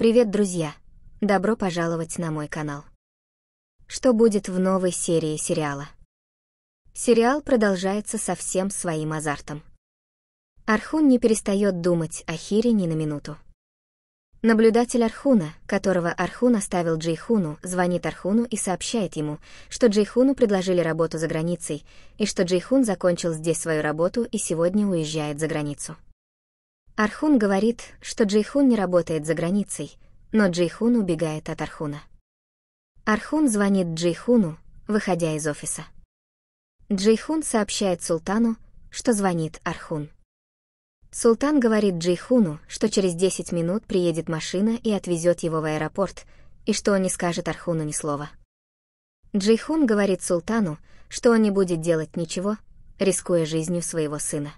Привет, друзья! Добро пожаловать на мой канал. Что будет в новой серии сериала? Сериал продолжается со всем своим азартом. Архун не перестает думать о Хире ни на минуту. Наблюдатель Архуна, которого Архун оставил Джейхуну, звонит Архуну и сообщает ему, что Джейхуну предложили работу за границей, и что Джейхун закончил здесь свою работу и сегодня уезжает за границу. Архун говорит, что Джейхун не работает за границей, но Джейхун убегает от Архуна. Архун звонит Джейхуну, выходя из офиса. Джейхун сообщает султану, что звонит Архун. Султан говорит Джейхуну, что через 10 минут приедет машина и отвезет его в аэропорт, и что он не скажет Архуну ни слова. Джейхун говорит султану, что он не будет делать ничего, рискуя жизнью своего сына.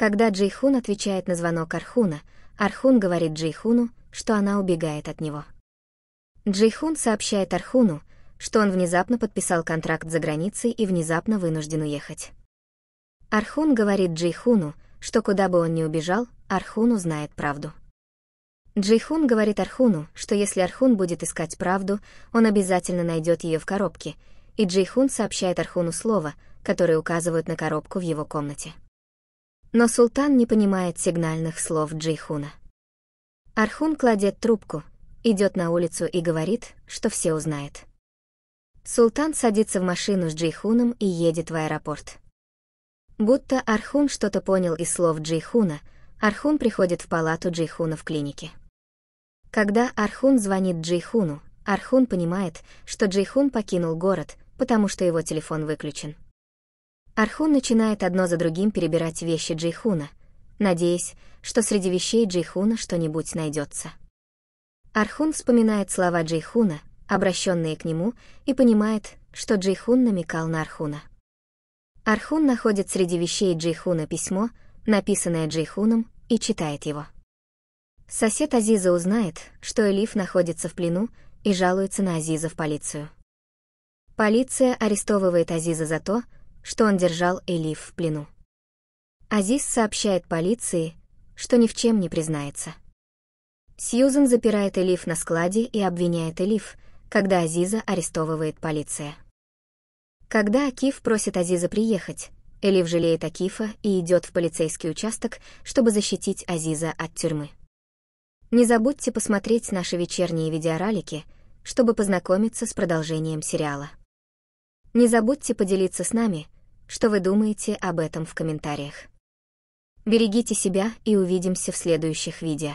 Когда Джейхун отвечает на звонок Архуна, Архун говорит Джейхуну, что она убегает от него. Джейхун сообщает Архуну, что он внезапно подписал контракт за границей и внезапно вынужден уехать. Архун говорит Джейхуну, что куда бы он ни убежал, Архун узнает правду. Джейхун говорит Архуну, что если Архун будет искать правду, он обязательно найдет ее в коробке, и Джейхун сообщает Архуну слово, которые указывают на коробку в его комнате. Но султан не понимает сигнальных слов Джейхуна. Архун кладет трубку, идет на улицу и говорит, что все узнает. Султан садится в машину с Джейхуном и едет в аэропорт. Будто Архун что-то понял из слов Джейхуна, Архун приходит в палату Джейхуна в клинике. Когда Архун звонит Джейхуну, Архун понимает, что Джейхун покинул город, потому что его телефон выключен. Архун начинает одно за другим перебирать вещи Джейхуна, надеясь, что среди вещей Джейхуна что-нибудь найдется. Архун вспоминает слова Джейхуна, обращенные к нему, и понимает, что Джейхун намекал на Архуна. Архун находит среди вещей Джейхуна письмо, написанное Джейхуном, и читает его. Сосед Азиза узнает, что Элиф находится в плену и жалуется на Азиза в полицию. Полиция арестовывает Азиза за то, что он держал Элиф в плену. Азиз сообщает полиции, что ни в чем не признается. Сьюзен запирает Элиф на складе и обвиняет Элиф, когда Азиза арестовывает полиция. Когда Акиф просит Азиза приехать, Элиф жалеет Акифа и идет в полицейский участок, чтобы защитить Азиза от тюрьмы. Не забудьте посмотреть наши вечерние видеоролики, чтобы познакомиться с продолжением сериала. Не забудьте поделиться с нами, что вы думаете об этом в комментариях. Берегите себя и увидимся в следующих видео.